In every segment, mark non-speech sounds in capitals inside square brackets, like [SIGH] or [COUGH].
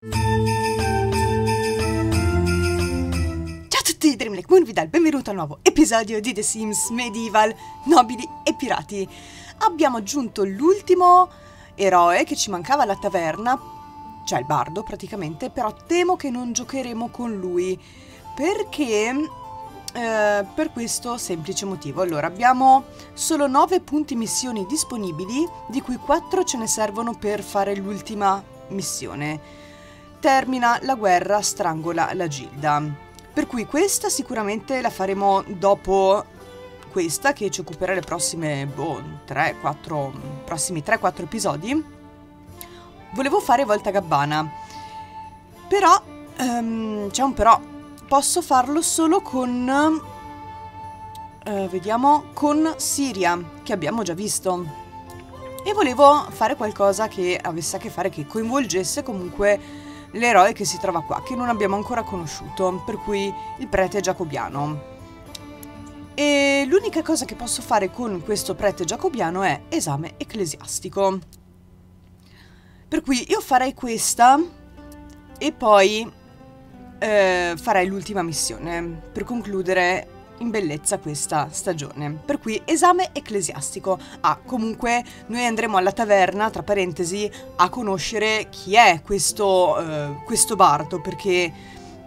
Ciao a tutti, Dreamlake Moon vi dà il benvenuto al nuovo episodio di The Sims Medieval Nobili e Pirati. Abbiamo aggiunto l'ultimo eroe che ci mancava alla taverna, cioè il bardo praticamente, però temo che non giocheremo con lui, perché... Eh, per questo semplice motivo. Allora, abbiamo solo 9 punti missioni disponibili, di cui 4 ce ne servono per fare l'ultima missione termina la guerra, strangola la Gilda. Per cui questa sicuramente la faremo dopo questa che ci occuperà le prossime boh, 3-4 prossimi 3-4 episodi. Volevo fare Volta Gabbana. Però um, c'è un però posso farlo solo con uh, vediamo con Siria che abbiamo già visto. E volevo fare qualcosa che avesse a che fare che coinvolgesse comunque l'eroe che si trova qua, che non abbiamo ancora conosciuto, per cui il prete giacobiano. E l'unica cosa che posso fare con questo prete giacobiano è esame ecclesiastico. Per cui io farei questa e poi eh, farei l'ultima missione per concludere in bellezza questa stagione. Per cui esame ecclesiastico. Ah, comunque noi andremo alla taverna, tra parentesi, a conoscere chi è questo, eh, questo bardo, perché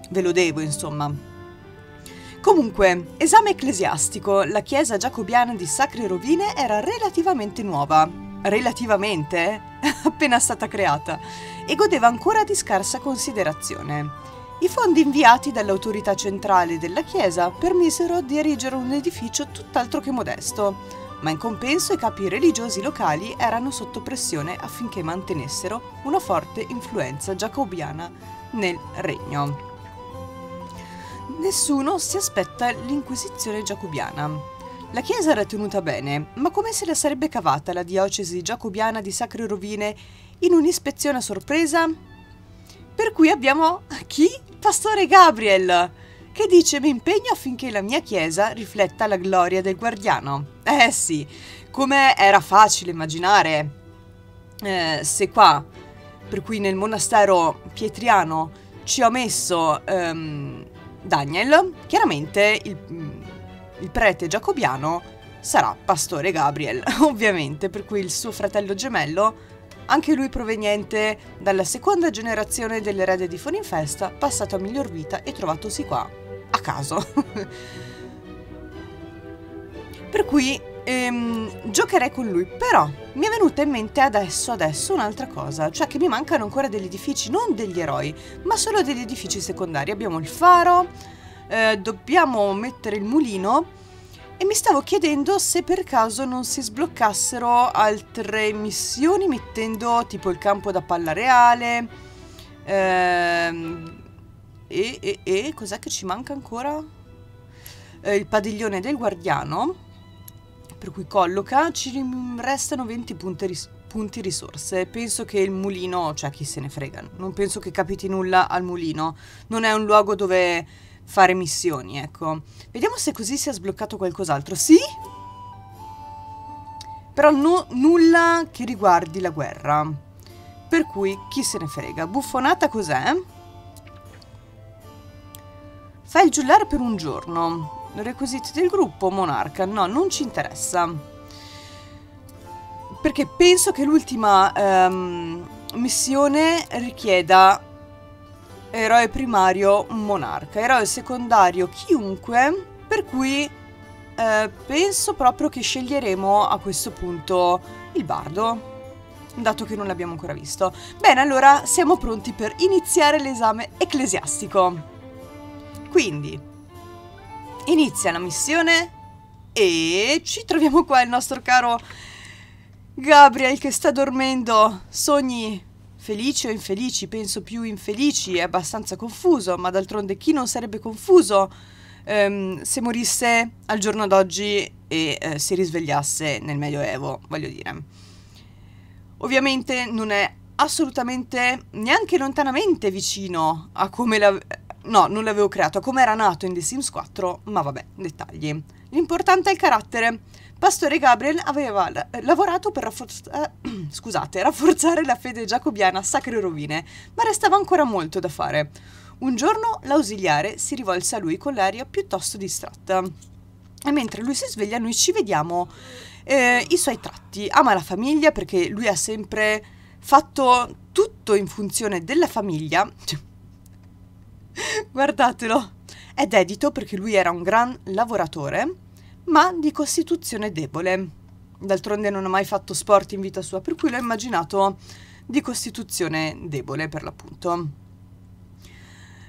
ve lo devo, insomma. Comunque, esame ecclesiastico, la chiesa giacobiana di Sacre Rovine era relativamente nuova. Relativamente? Eh? [LAUGHS] Appena stata creata. E godeva ancora di scarsa considerazione. I fondi inviati dall'autorità centrale della Chiesa permisero di erigere un edificio tutt'altro che modesto, ma in compenso i capi religiosi locali erano sotto pressione affinché mantenessero una forte influenza giacobiana nel regno. Nessuno si aspetta l'inquisizione giacobiana. La chiesa era tenuta bene, ma come se la sarebbe cavata la diocesi giacobiana di Sacre Rovine in un'ispezione a sorpresa? Per cui abbiamo chi Pastore Gabriel, che dice mi impegno affinché la mia chiesa rifletta la gloria del guardiano. Eh sì, come era facile immaginare, eh, se qua, per cui nel monastero pietriano ci ho messo ehm, Daniel, chiaramente il, mm, il prete giacobiano sarà Pastore Gabriel, [LAUGHS] ovviamente, per cui il suo fratello gemello anche lui proveniente dalla seconda generazione dell'erede di Foninfesta, passato a miglior vita e trovatosi qua a caso. [LAUGHS] per cui ehm, giocherei con lui, però mi è venuta in mente adesso, adesso un'altra cosa, cioè che mi mancano ancora degli edifici, non degli eroi, ma solo degli edifici secondari. Abbiamo il faro, eh, dobbiamo mettere il mulino e mi stavo chiedendo se per caso non si sbloccassero altre missioni mettendo tipo il campo da palla reale. Ehm, e, e, e cos'è che ci manca ancora? Eh, il padiglione del guardiano, per cui colloca, ci restano 20 punti, ris punti risorse. Penso che il mulino, cioè chi se ne frega, non penso che capiti nulla al mulino. Non è un luogo dove fare missioni, ecco. Vediamo se così si è sbloccato qualcos'altro. Sì? Però no, nulla che riguardi la guerra. Per cui chi se ne frega. Buffonata cos'è? Fai il giullare per un giorno. Requisiti del gruppo, monarca. No, non ci interessa. Perché penso che l'ultima ehm, missione richieda eroe primario un monarca, eroe secondario chiunque, per cui eh, penso proprio che sceglieremo a questo punto il bardo, dato che non l'abbiamo ancora visto. Bene, allora siamo pronti per iniziare l'esame ecclesiastico. Quindi, inizia la missione e ci troviamo qua il nostro caro Gabriel che sta dormendo, sogni felici o infelici, penso più infelici, è abbastanza confuso, ma d'altronde chi non sarebbe confuso ehm, se morisse al giorno d'oggi e eh, si risvegliasse nel Medioevo, voglio dire. Ovviamente non è assolutamente neanche lontanamente vicino a come la... No, non l'avevo creato, a come era nato in The Sims 4, ma vabbè, dettagli. L'importante è il carattere. Pastore Gabriel aveva lavorato per rafforza- eh, [CLEARS THROAT] scusate, rafforzare la fede giacobiana a sacre rovine, ma restava ancora molto da fare. Un giorno l'ausiliare si rivolse a lui con l'aria piuttosto distratta. E mentre lui si sveglia, noi ci vediamo eh, i suoi tratti. Ama la famiglia perché lui ha sempre fatto tutto in funzione della famiglia. [LAUGHS] Guardatelo. È dedito perché lui era un gran lavoratore ma di costituzione debole. D'altronde non ha mai fatto sport in vita sua, per cui l'ho immaginato di costituzione debole per l'appunto.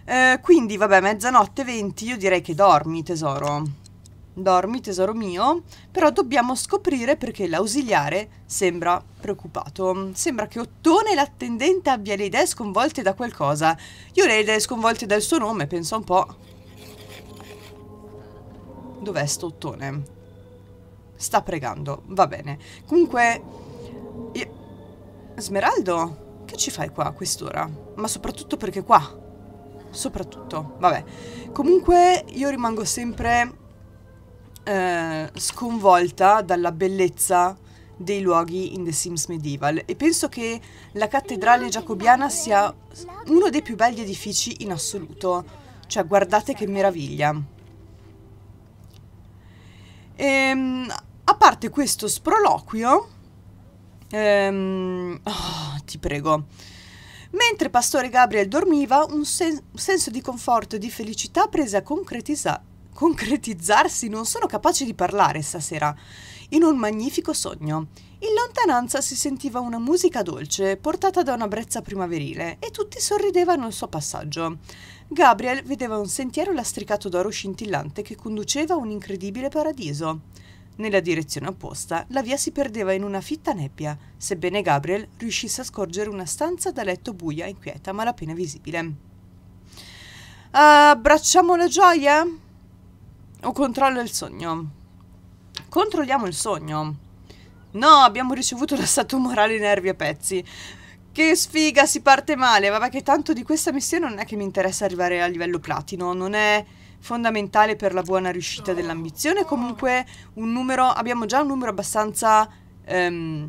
Eh, quindi, vabbè, mezzanotte 20, io direi che dormi, tesoro. Dormi, tesoro mio, però dobbiamo scoprire perché l'ausiliare sembra preoccupato. Sembra che Ottone l'attendente abbia le idee sconvolte da qualcosa. Io le idee sconvolte dal suo nome, penso un po'. Dov'è sto ottone? Sta pregando, va bene. Comunque... Io... Smeraldo, che ci fai qua a quest'ora? Ma soprattutto perché qua? Soprattutto, vabbè. Comunque io rimango sempre eh, sconvolta dalla bellezza dei luoghi in The Sims Medieval e penso che la cattedrale giacobiana sia uno dei più belli edifici in assoluto. Cioè, guardate che meraviglia. Ehm, a parte questo sproloquio, ehm, oh, ti prego. Mentre Pastore Gabriel dormiva, un, sen senso di conforto e di felicità prese a concretisa concretizzarsi. Non sono capace di parlare stasera. In un magnifico sogno. In lontananza si sentiva una musica dolce, portata da una brezza primaverile, e tutti sorridevano al suo passaggio. Gabriel vedeva un sentiero lastricato d'oro scintillante che conduceva a un incredibile paradiso. Nella direzione opposta, la via si perdeva in una fitta nebbia, sebbene Gabriel riuscisse a scorgere una stanza da letto buia, inquieta, ma appena visibile. Abbracciamo la gioia? O controllo il sogno? Controlliamo il sogno. No, abbiamo ricevuto l'assalto morale in nervi a pezzi. Che sfiga, si parte male. Vabbè che tanto di questa missione non è che mi interessa arrivare a livello platino. Non è fondamentale per la buona riuscita dell'ambizione. Comunque un numero... Abbiamo già un numero abbastanza... Um,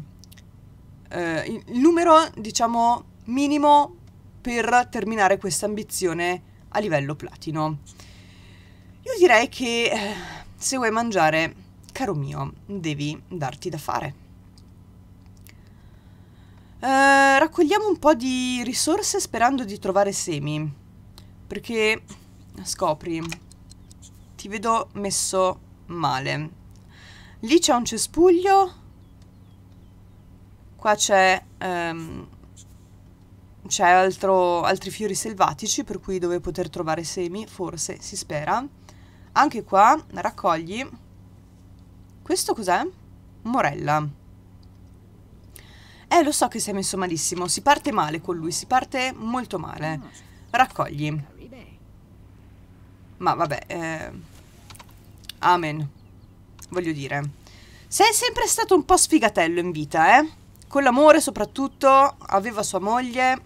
uh, il numero, diciamo, minimo per terminare questa ambizione a livello platino. Io direi che eh, se vuoi mangiare, caro mio, devi darti da fare. Eh, raccogliamo un po' di risorse sperando di trovare semi. Perché, scopri, ti vedo messo male. Lì c'è un cespuglio. Qua c'è... Ehm, c'è altri fiori selvatici per cui dove poter trovare semi, forse, si spera. Anche qua raccogli... Questo cos'è? Morella. Eh, lo so che si è messo malissimo. Si parte male con lui, si parte molto male. Ah, Raccogli. Ma vabbè, eh... Amen. Voglio dire. Sei sempre stato un po' sfigatello in vita, eh? Con l'amore soprattutto, aveva sua moglie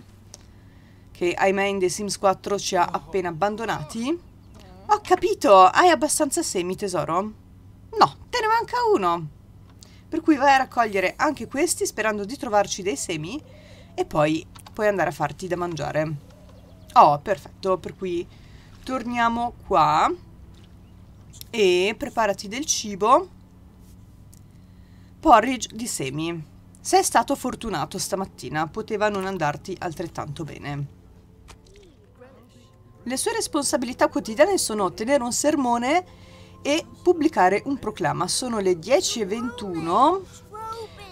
che ahimè in The Sims 4 ci ha appena abbandonati. Ah. Ho capito, hai abbastanza semi tesoro? No, te ne manca uno per cui vai a raccogliere anche questi sperando di trovarci dei semi e poi puoi andare a farti da mangiare. Oh, perfetto, per cui torniamo qua e preparati del cibo. Porridge di semi. Sei stato fortunato stamattina, poteva non andarti altrettanto bene. Le sue responsabilità quotidiane sono tenere un sermone e pubblicare un proclama. Sono le 10.21,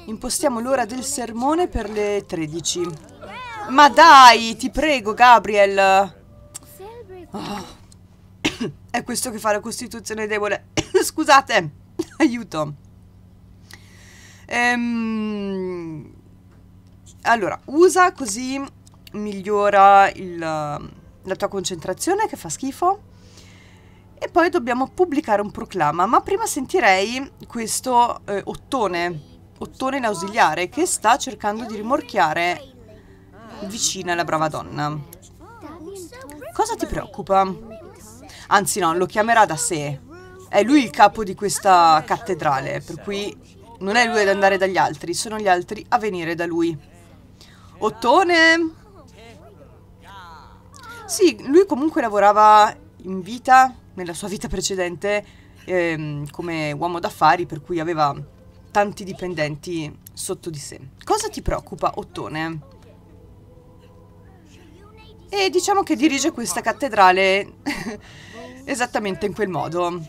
impostiamo l'ora del sermone per le 13. Ma dai, ti prego Gabriel! Oh. È questo che fa la Costituzione debole. [COUGHS] Scusate, aiuto. Ehm... Allora, usa così migliora il, la tua concentrazione che fa schifo e poi dobbiamo pubblicare un proclama, ma prima sentirei questo eh, ottone, ottone in ausiliare, che sta cercando di rimorchiare vicino alla brava donna. Cosa ti preoccupa? Anzi no, lo chiamerà da sé. È lui il capo di questa cattedrale, per cui non è lui ad andare dagli altri, sono gli altri a venire da lui. Ottone! Sì, lui comunque lavorava in vita nella sua vita precedente ehm, come uomo d'affari, per cui aveva tanti dipendenti sotto di sé. Cosa ti preoccupa, Ottone? E diciamo che dirige questa cattedrale [LAUGHS] esattamente in quel modo.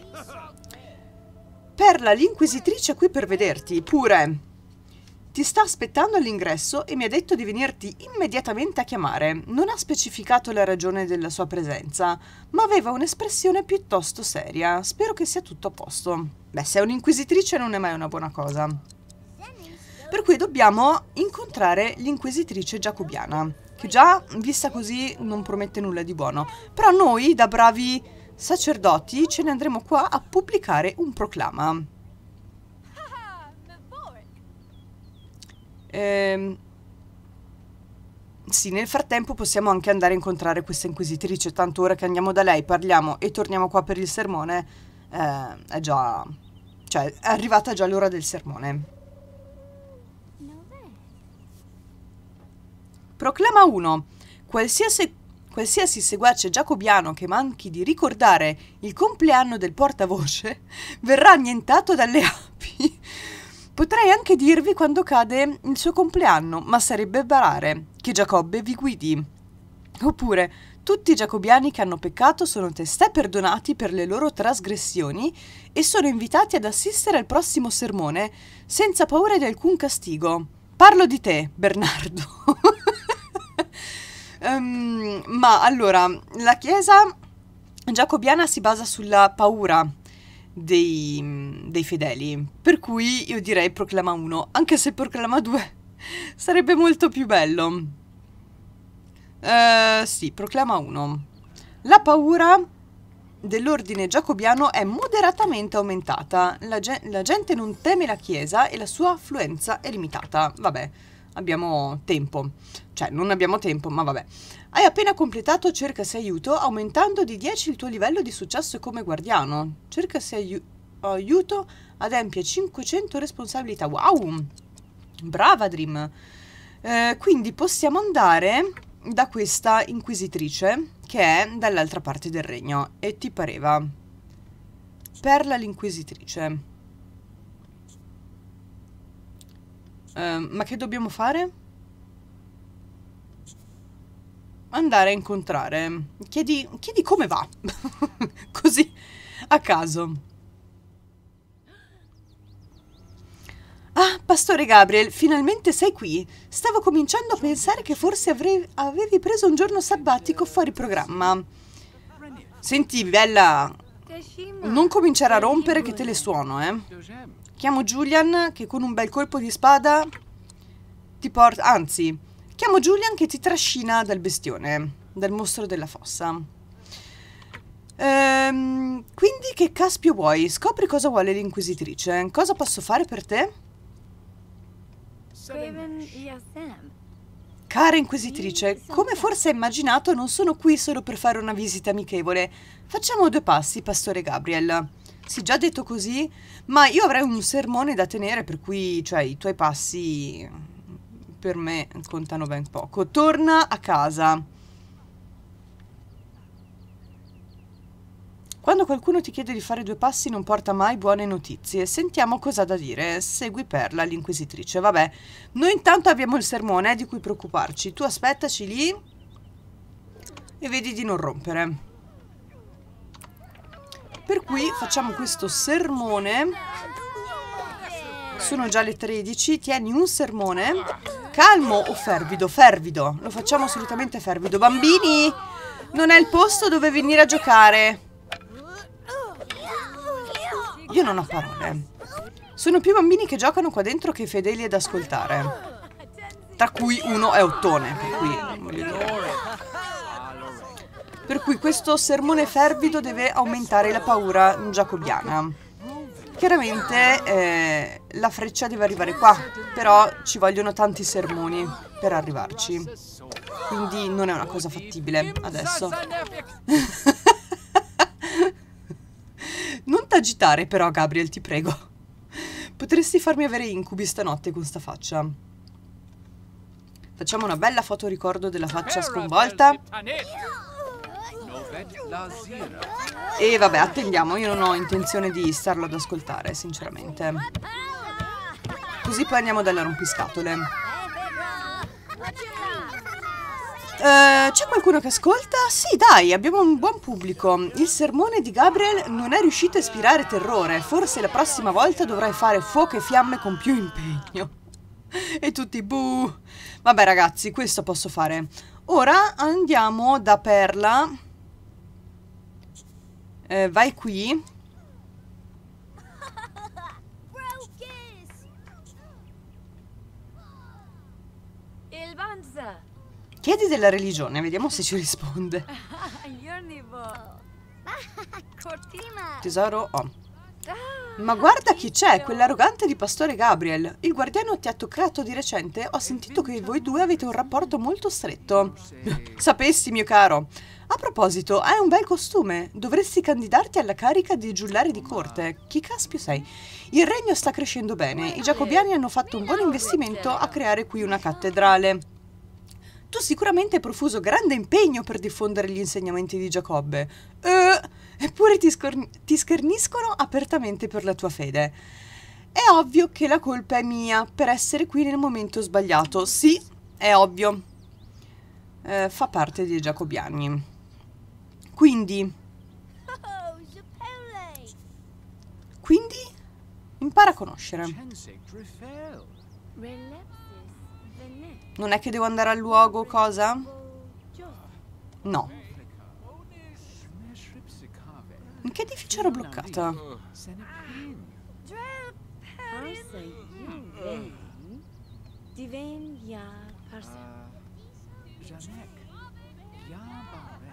Perla, l'inquisitrice è qui per vederti, pure. Ti sta aspettando all'ingresso e mi ha detto di venirti immediatamente a chiamare. Non ha specificato la ragione della sua presenza, ma aveva un'espressione piuttosto seria. Spero che sia tutto a posto. Beh, se è un'inquisitrice non è mai una buona cosa. Per cui dobbiamo incontrare l'inquisitrice giacobiana, che già vista così non promette nulla di buono. Però noi, da bravi sacerdoti, ce ne andremo qua a pubblicare un proclama. Ehm... Sì, nel frattempo possiamo anche andare a incontrare questa inquisitrice, tanto ora che andiamo da lei, parliamo e torniamo qua per il sermone, eh, è già... cioè è arrivata già l'ora del sermone. Proclama 1. Qualsiasi, qualsiasi seguace giacobiano che manchi di ricordare il compleanno del portavoce verrà annientato dalle api. Potrei anche dirvi quando cade il suo compleanno, ma sarebbe barare che Giacobbe vi guidi. Oppure, tutti i giacobiani che hanno peccato sono testè perdonati per le loro trasgressioni e sono invitati ad assistere al prossimo sermone senza paura di alcun castigo. Parlo di te, Bernardo. um, [LAUGHS] ma allora, la Chiesa giacobiana si basa sulla paura dei, dei fedeli. Per cui io direi proclama 1, anche se proclama 2 [LAUGHS] sarebbe molto più bello. Uh, sì, proclama 1. La paura dell'ordine giacobiano è moderatamente aumentata. La, ge la, gente non teme la Chiesa e la sua affluenza è limitata. Vabbè, abbiamo tempo. Cioè, non abbiamo tempo, ma vabbè. Hai appena completato Cerca se aiuto aumentando di 10 il tuo livello di successo come guardiano. Cerca se aiuto adempie 500 responsabilità. Wow! Brava Dream! Eh, quindi possiamo andare da questa inquisitrice che è dall'altra parte del regno e ti pareva. Perla l'inquisitrice. Eh, ma che dobbiamo fare? andare a incontrare. Chiedi, chiedi come va. [LAUGHS] Così, a caso. Ah, Pastore Gabriel, finalmente sei qui. Stavo cominciando a pensare che forse avrei, avevi preso un giorno sabbatico fuori programma. Senti, Bella, non cominciare a rompere che te le suono, eh. Chiamo Julian che con un bel colpo di spada ti porta... Anzi, Chiamo Julian che ti trascina dal bestione, dal mostro della fossa. Ehm, quindi che caspio vuoi? Scopri cosa vuole l'inquisitrice. Cosa posso fare per te? Cara inquisitrice, come forse hai immaginato non sono qui solo per fare una visita amichevole. Facciamo due passi, pastore Gabriel. Sì, già detto così, ma io avrei un sermone da tenere per cui, cioè, i tuoi passi per me contano ben poco. Torna a casa. Quando qualcuno ti chiede di fare due passi non porta mai buone notizie. Sentiamo cosa da dire. Segui Perla, l'inquisitrice. Vabbè, noi intanto abbiamo il sermone eh, di cui preoccuparci. Tu aspettaci lì e vedi di non rompere. Per cui facciamo questo sermone. Sono già le 13. Tieni un sermone calmo o fervido? Fervido, lo facciamo assolutamente fervido. Bambini, non è il posto dove venire a giocare. Io non ho parole. Sono più bambini che giocano qua dentro che fedeli ad ascoltare. Tra cui uno è Ottone, per cui non voglio dire. Per cui questo sermone fervido deve aumentare la paura giacobiana. Chiaramente eh, la freccia deve arrivare qua, però ci vogliono tanti sermoni per arrivarci. Quindi non è una cosa fattibile adesso. [LAUGHS] non t'agitare però, Gabriel, ti prego. Potresti farmi avere incubi stanotte con sta faccia. Facciamo una bella foto ricordo della faccia sconvolta. E vabbè, attendiamo, io non ho intenzione di starlo ad ascoltare, sinceramente. Così poi andiamo dalle rompiscatole. Uh, c'è qualcuno che ascolta? Sì, dai, abbiamo un buon pubblico. Il sermone di Gabriel non è riuscito a ispirare terrore. Forse la prossima volta dovrai fare fuoco e fiamme con più impegno. e tutti buh. Vabbè, ragazzi, questo posso fare. Ora andiamo da Perla. Eh, vai qui. Chiedi della religione, vediamo se ci risponde. [LAUGHS] Tesoro, oh. Ah, Ma guarda chi c'è, quell'arrogante di Pastore Gabriel. Il guardiano ti ha toccato di recente. Ho sentito che voi due avete un rapporto molto stretto. Sapessi, mio caro. A proposito, hai un bel costume. Dovresti candidarti alla carica di giullare di corte. Chi caspio sei? Il regno sta crescendo bene. I giacobiani hanno fatto un buon investimento a creare qui una cattedrale. Tu sicuramente hai profuso grande impegno per diffondere gli insegnamenti di Giacobbe. Eh, eppure ti, ti scherniscono apertamente per la tua fede. È ovvio che la colpa è mia per essere qui nel momento sbagliato. Sì, è ovvio. Eh, fa parte dei Giacobiani. Quindi... Oh, Quindi impara a conoscere. Non è che devo andare al luogo, cosa? No. In che edificio ero bloccata? Ah. Ah. Divenia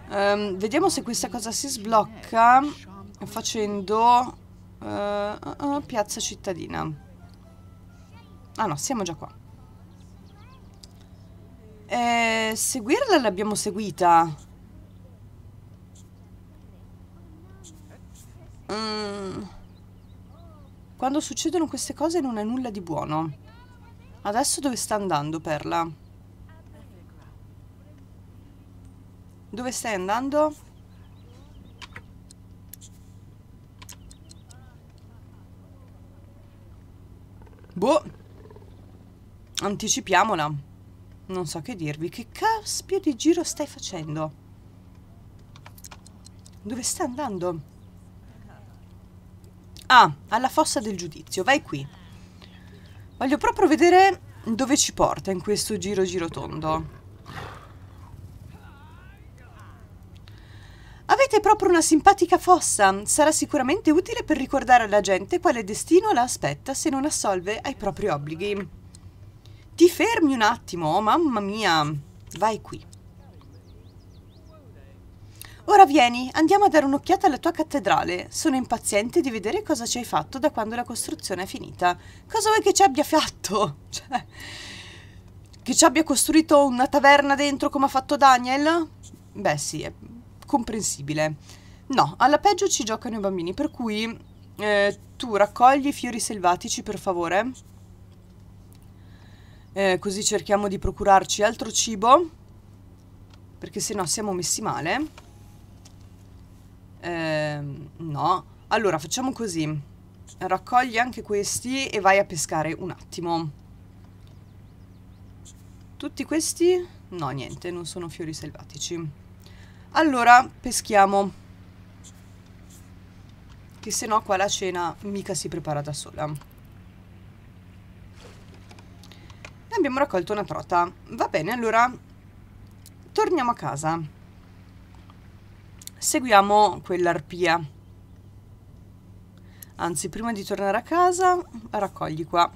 Um, vediamo se questa cosa si sblocca facendo uh, uh, uh, piazza cittadina. Ah no, siamo già qua. Eh, seguirla l'abbiamo seguita. Mm. Quando succedono queste cose non è nulla di buono. Adesso dove sta andando Perla? Dove stai andando? Boh. Anticipiamola. Non so che dirvi. Che caspio di giro stai facendo? Dove stai andando? Ah, alla fossa del giudizio. Vai qui. Voglio proprio vedere dove ci porta in questo giro giro tondo. Avete proprio una simpatica fossa. Sarà sicuramente utile per ricordare alla gente quale destino la aspetta se non assolve ai propri obblighi. Ti fermi un attimo, oh, mamma mia. Vai qui. Ora vieni, andiamo a dare un'occhiata alla tua cattedrale. Sono impaziente di vedere cosa ci hai fatto da quando la costruzione è finita. Cosa vuoi che ci abbia fatto? [LAUGHS] Cioè, che ci abbia costruito una taverna dentro come ha fatto Daniel? Beh sì, è comprensibile. No, alla peggio ci giocano i bambini, per cui eh, tu raccogli i fiori selvatici per favore. Eh, così cerchiamo di procurarci altro cibo, perché se no siamo messi male. Eh, no, allora facciamo così. Raccogli anche questi e vai a pescare un attimo. Tutti questi? No, niente, non sono fiori selvatici. Allora, peschiamo. Che se no qua la cena mica si prepara da sola. E abbiamo raccolto una trota. Va bene, allora torniamo a casa. Seguiamo quell'arpia. Anzi, prima di tornare a casa, raccogli qua.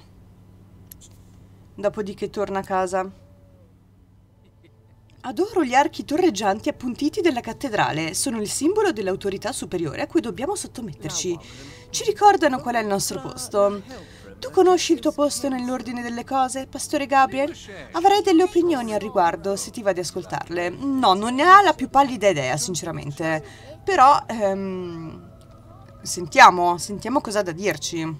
Dopodiché torna a casa. Adoro gli archi torreggianti appuntiti della cattedrale, sono il simbolo dell'autorità superiore a cui dobbiamo sottometterci. Ci ricordano qual è il nostro posto. Tu conosci il tuo posto nell'ordine delle cose, Pastore Gabriel? Avrei delle opinioni al riguardo, se ti va di ascoltarle. No, non ne ha la più pallida idea, sinceramente. Però, ehm, sentiamo, sentiamo cosa ha da dirci.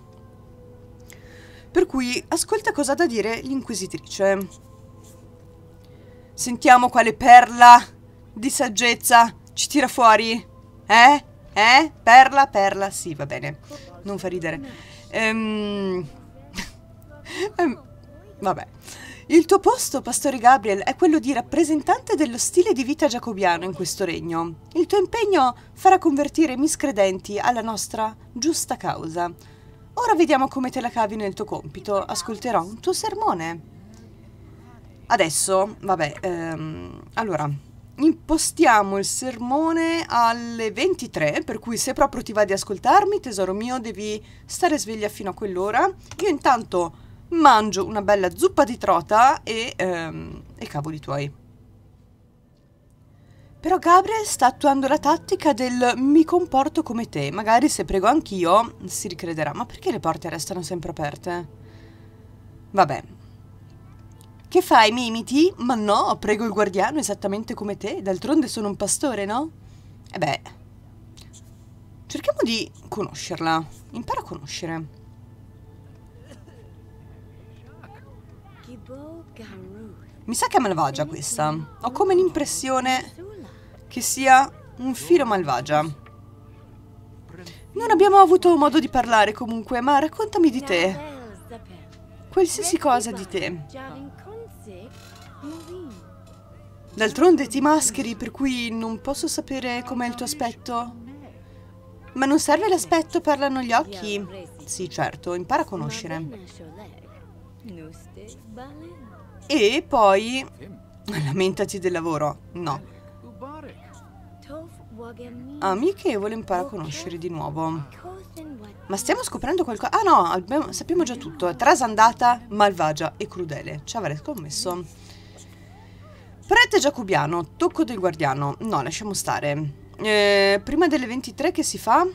Per cui, ascolta cosa ha da dire l'inquisitrice. Sentiamo quale perla di saggezza ci tira fuori. Eh? Eh? Perla, perla. Sì, va bene. Non fa ridere. Ehm, [LAUGHS] ehm... Vabbè. Il tuo posto, Pastore Gabriel, è quello di rappresentante dello stile di vita giacobiano in questo regno. Il tuo impegno farà convertire i miscredenti alla nostra giusta causa. Ora vediamo come te la cavi nel tuo compito. Ascolterò un tuo sermone. Adesso, vabbè, ehm, allora, impostiamo il sermone alle 23, per cui se proprio ti va di ascoltarmi, tesoro mio, devi stare sveglia fino a quell'ora. Io intanto mangio una bella zuppa di trota e, ehm, e cavoli tuoi. Però Gabriel sta attuando la tattica del mi comporto come te, magari se prego anch'io si ricrederà, ma perché le porte restano sempre aperte? Vabbè, che fai, mimiti? Ma no, prego il guardiano esattamente come te. D'altronde sono un pastore, no? E eh beh, cerchiamo di conoscerla. Impara a conoscere. Mi sa che è malvagia questa. Ho come l'impressione che sia un filo malvagia. Non abbiamo avuto modo di parlare comunque, ma raccontami di te. Qualsiasi cosa di te. D'altronde ti mascheri, per cui non posso sapere com'è il tuo aspetto. Ma non serve l'aspetto, parlano gli occhi. Sì, certo, impara a conoscere. E poi... Lamentati del lavoro. No. Amichevole, impara a conoscere di nuovo. Ma stiamo scoprendo qualcosa... Ah no, abbiamo... sappiamo già tutto. Trasandata, malvagia e crudele. Ci avrei scommesso Prete giacobiano, tocco del guardiano. No, lasciamo stare. Eh, prima delle 23 che si fa?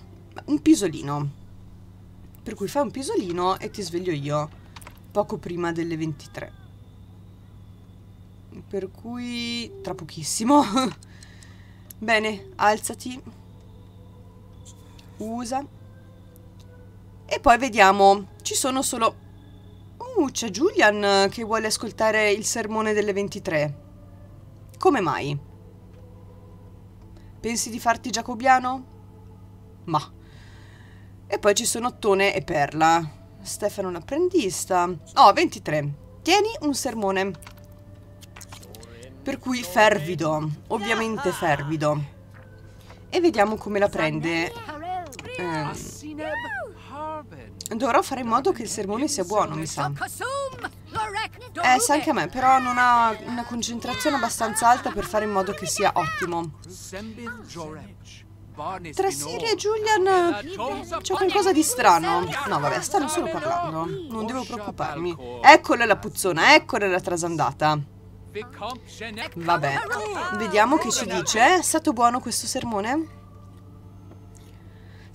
Un pisolino. Per cui fai un pisolino e ti sveglio io poco prima delle 23. Per cui tra pochissimo. [LAUGHS] Bene, alzati. Usa. E poi vediamo. Ci sono solo... Uh, c'è Julian che vuole ascoltare il sermone delle 23. Come mai? Pensi di farti giacobiano? Ma. E poi ci sono Ottone e Perla. Stefano un apprendista. Oh, 23. Tieni un sermone. Per cui fervido. Ovviamente fervido. E vediamo come la prende. Eh. Dovrò fare in modo che il sermone sia buono, mi sa. Eh, sa anche a me, però non ha una concentrazione abbastanza alta per fare in modo che sia ottimo. Tra Siri e Julian c'è qualcosa di strano. No, vabbè, stanno solo parlando. Non devo preoccuparmi. Eccola la puzzona, eccola la trasandata. Vabbè, vediamo che ci dice. È stato buono questo sermone?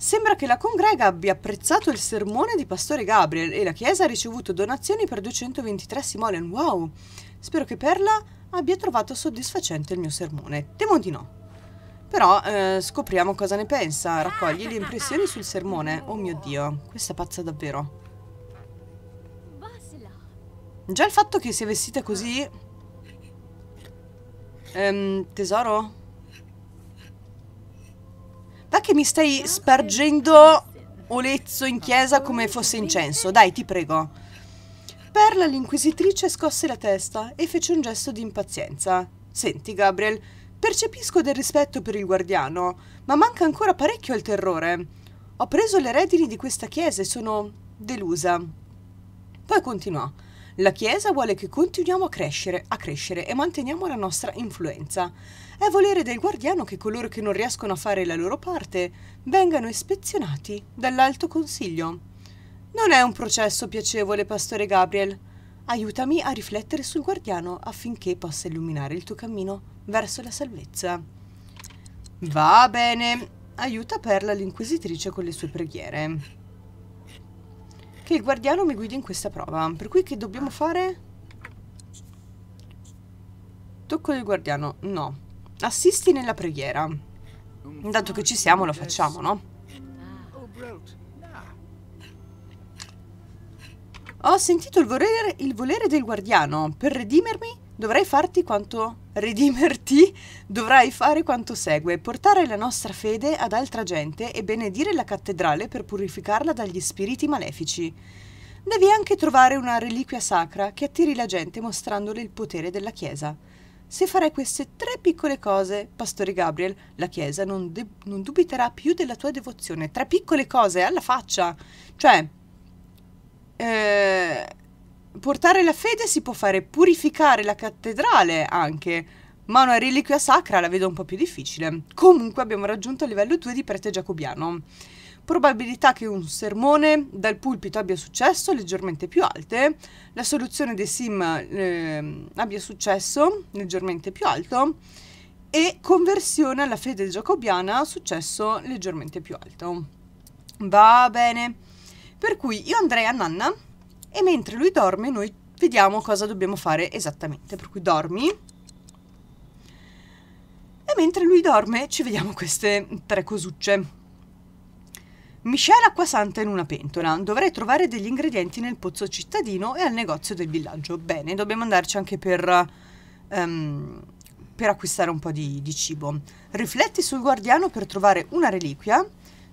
Sembra che la congrega abbia apprezzato il sermone di Pastore Gabriel e la chiesa ha ricevuto donazioni per 223 simoleon. Wow! Spero che Perla abbia trovato soddisfacente il mio sermone. Temo di no. Però eh, scopriamo cosa ne pensa. Raccogli le impressioni sul sermone. Oh mio Dio, questa pazza davvero. Già il fatto che sia vestita così... Ehm, tesoro? che mi stai spargendo olezzo in chiesa come fosse incenso. Dai, ti prego. Perla, l'inquisitrice, scosse la testa e fece un gesto di impazienza. Senti, Gabriel, percepisco del rispetto per il guardiano, ma manca ancora parecchio al terrore. Ho preso le redini di questa chiesa e sono delusa. Poi continuò. La Chiesa vuole che continuiamo a crescere, a crescere e manteniamo la nostra influenza. È volere del guardiano che coloro che non riescono a fare la loro parte vengano ispezionati dall'Alto Consiglio. Non è un processo piacevole, Pastore Gabriel. Aiutami a riflettere sul guardiano affinché possa illuminare il tuo cammino verso la salvezza. Va bene, aiuta Perla l'inquisitrice con le sue preghiere che il guardiano mi guidi in questa prova. Per cui che dobbiamo fare? Tocco del guardiano. No. Assisti nella preghiera. Dato che ci siamo lo facciamo, no? Ho sentito il volere, il volere del guardiano per redimermi Dovrai farti quanto redimerti, [LAUGHS] dovrai fare quanto segue, portare la nostra fede ad altra gente e benedire la cattedrale per purificarla dagli spiriti malefici. Devi anche trovare una reliquia sacra che attiri la gente mostrandole il potere della Chiesa. Se farai queste tre piccole cose, Pastore Gabriel, la Chiesa non, non dubiterà più della tua devozione. Tre piccole cose alla faccia. Cioè, eh, portare la fede si può fare purificare la cattedrale anche, ma una reliquia sacra la vedo un po' più difficile. Comunque abbiamo raggiunto il livello 2 di prete giacobiano. Probabilità che un sermone dal pulpito abbia successo leggermente più alte, la soluzione dei sim eh, abbia successo leggermente più alto e conversione alla fede giacobiana successo leggermente più alto. Va bene. Per cui io andrei a Nanna e mentre lui dorme noi vediamo cosa dobbiamo fare esattamente. Per cui dormi e mentre lui dorme ci vediamo queste tre cosucce. Miscela acqua santa in una pentola. Dovrei trovare degli ingredienti nel pozzo cittadino e al negozio del villaggio. Bene, dobbiamo andarci anche per, um, per acquistare un po' di, di cibo. Rifletti sul guardiano per trovare una reliquia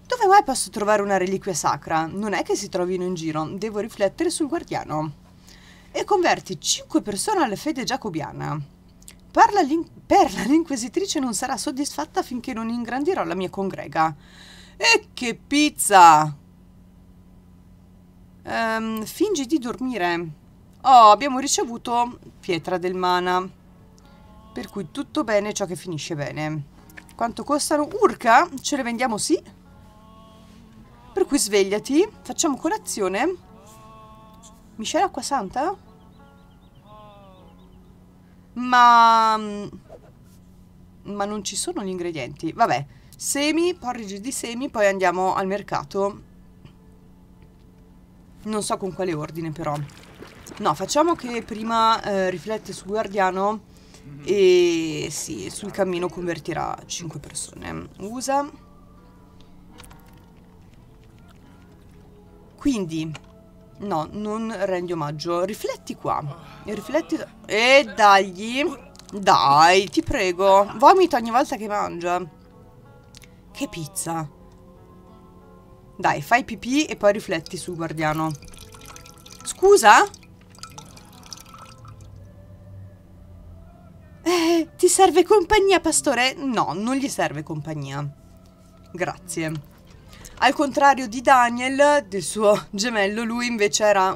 dove mai posso trovare una reliquia sacra? Non è che si trovino in giro, devo riflettere sul guardiano. E converti cinque persone alla fede giacobiana. Parla Perla [LAUGHS] l'inquisitrice non sarà soddisfatta finché non ingrandirò la mia congrega. E che pizza! Ehm, fingi di dormire. Oh, abbiamo ricevuto pietra del mana. Per cui tutto bene ciò che finisce bene. Quanto costano? Urca? Ce le vendiamo sì? Per cui svegliati, facciamo colazione. Miscela acqua santa? Ma... Mm, ma non ci sono gli ingredienti. Vabbè, semi, porridge di semi, poi andiamo al mercato. Non so con quale ordine però. No, facciamo che prima eh, riflette su Guardiano e sì, sul cammino convertirà 5 persone. Usa... Quindi, no, non rendi omaggio. Rifletti qua. Ah. Rifletti... E eh, dagli... Dai, ti prego. Vomita ogni volta che mangia. Che pizza. Dai, fai pipì e poi rifletti sul guardiano. Scusa? Eh, ti serve compagnia, pastore? No, non gli serve compagnia. Grazie. Al contrario di Daniel, del suo gemello, lui invece era...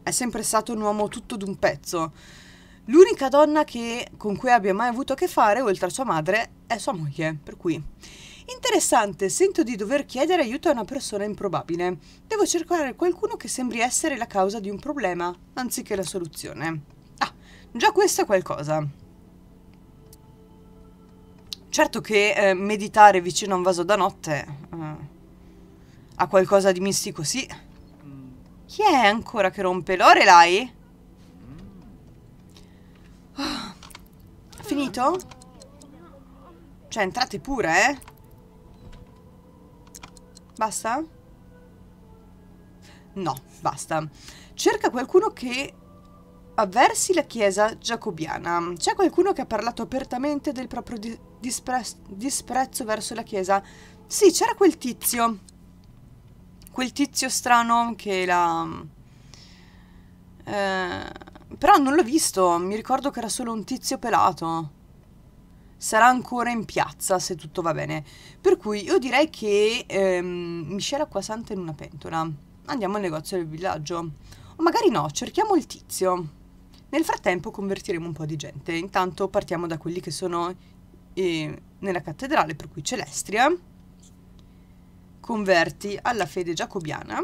è sempre stato un uomo tutto d'un pezzo. L'unica donna che, con cui abbia mai avuto a che fare, oltre a sua madre, è sua moglie, per cui... Interessante, sento di dover chiedere aiuto a una persona improbabile. Devo cercare qualcuno che sembri essere la causa di un problema, anziché la soluzione. Ah, già questo è qualcosa. Certo che eh, meditare vicino a un vaso da notte... Eh. Ha qualcosa di mistico, sì. Chi è ancora che rompe? Lorelai? Oh. Finito? Cioè, entrate pure, eh? Basta? No, basta. Cerca qualcuno che avversi la chiesa giacobiana. C'è qualcuno che ha parlato apertamente del proprio di disprezzo verso la chiesa. Sì, c'era quel tizio quel tizio strano che la... Eh, però non l'ho visto, mi ricordo che era solo un tizio pelato. Sarà ancora in piazza se tutto va bene. Per cui io direi che ehm, miscela acqua santa in una pentola. Andiamo al negozio del villaggio. O magari no, cerchiamo il tizio. Nel frattempo convertiremo un po' di gente. Intanto partiamo da quelli che sono eh, nella cattedrale, per cui Celestria converti alla fede giacobiana.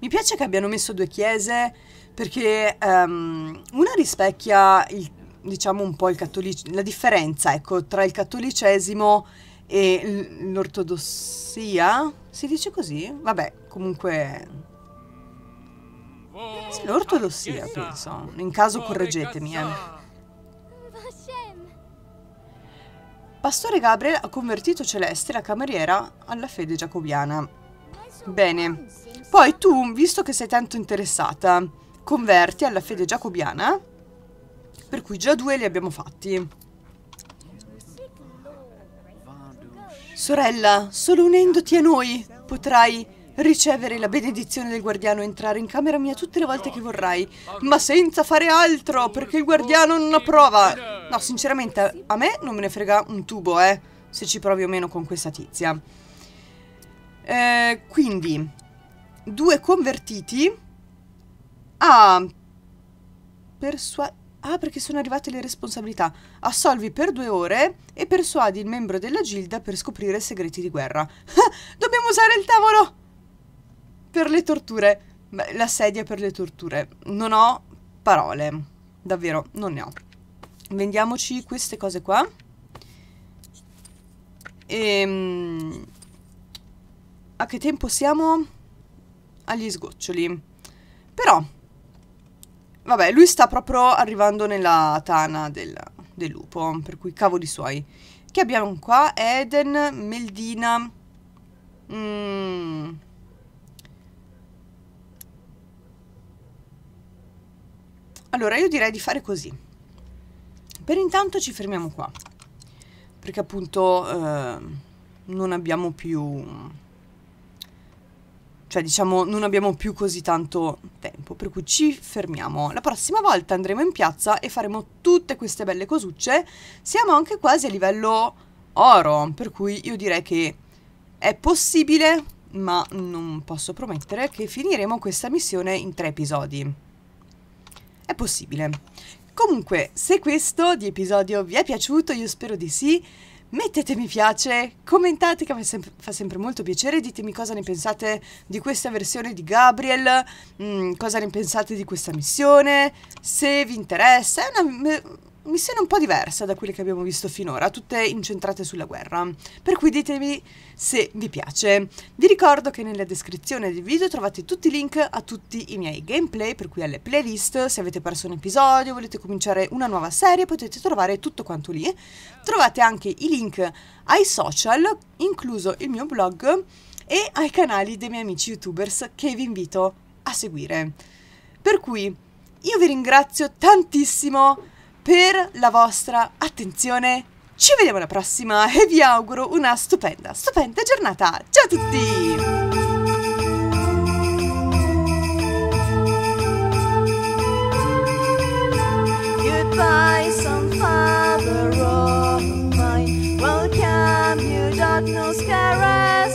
Mi piace che abbiano messo due chiese perché um, una rispecchia il, diciamo un po' il la differenza ecco, tra il cattolicesimo e l'ortodossia. Si dice così? Vabbè, comunque l'ortodossia, penso. In caso correggetemi. Eh. Pastore Gabriel ha convertito Celeste, la cameriera, alla fede giacobiana. Bene. Poi tu, visto che sei tanto interessata, converti alla fede giacobiana, per cui già due li abbiamo fatti. Sorella, solo unendoti a noi potrai ricevere la benedizione del guardiano e entrare in camera mia tutte le volte che vorrai, ma senza fare altro, perché il guardiano non approva. No, sinceramente, a me non me ne frega un tubo, eh, se ci provi o meno con questa tizia. Eh, quindi, due convertiti. a... Ah, persua... Ah, perché sono arrivate le responsabilità. Assolvi per due ore e persuadi il membro della gilda per scoprire segreti di guerra. [LAUGHS] Dobbiamo usare il tavolo! per le torture, la sedia per le torture. Non ho parole, davvero, non ne ho. Vendiamoci queste cose qua. E, ehm, a che tempo siamo? Agli sgoccioli. Però, vabbè, lui sta proprio arrivando nella tana del, del lupo, per cui cavoli suoi. Che abbiamo qua? Eden, Meldina... Mmm... Allora, io direi di fare così. Per intanto ci fermiamo qua, perché appunto eh, non abbiamo più... Cioè, diciamo, non abbiamo più così tanto tempo, per cui ci fermiamo. La prossima volta andremo in piazza e faremo tutte queste belle cosucce. Siamo anche quasi a livello oro, per cui io direi che è possibile, ma non posso promettere, che finiremo questa missione in tre episodi. È possibile. Comunque, se questo di episodio vi è piaciuto, io spero di sì, mettete mi piace, commentate che fa, sempre molto piacere, ditemi cosa ne pensate di questa versione di Gabriel, mh, mm, cosa ne pensate di questa missione, se vi interessa, è una missione un po' diversa da quelle che abbiamo visto finora, tutte incentrate sulla guerra. Per cui ditemi se vi piace. Vi ricordo che nella descrizione del video trovate tutti i link a tutti i miei gameplay, per cui alle playlist, se avete perso un episodio, volete cominciare una nuova serie, potete trovare tutto quanto lì. Trovate anche i link ai social, incluso il mio blog e ai canali dei miei amici youtubers che vi invito a seguire. Per cui io vi ringrazio tantissimo per la vostra attenzione. Ci vediamo alla prossima e vi auguro una stupenda, stupenda giornata. Ciao a tutti! by some father of mine. Welcome, you don't know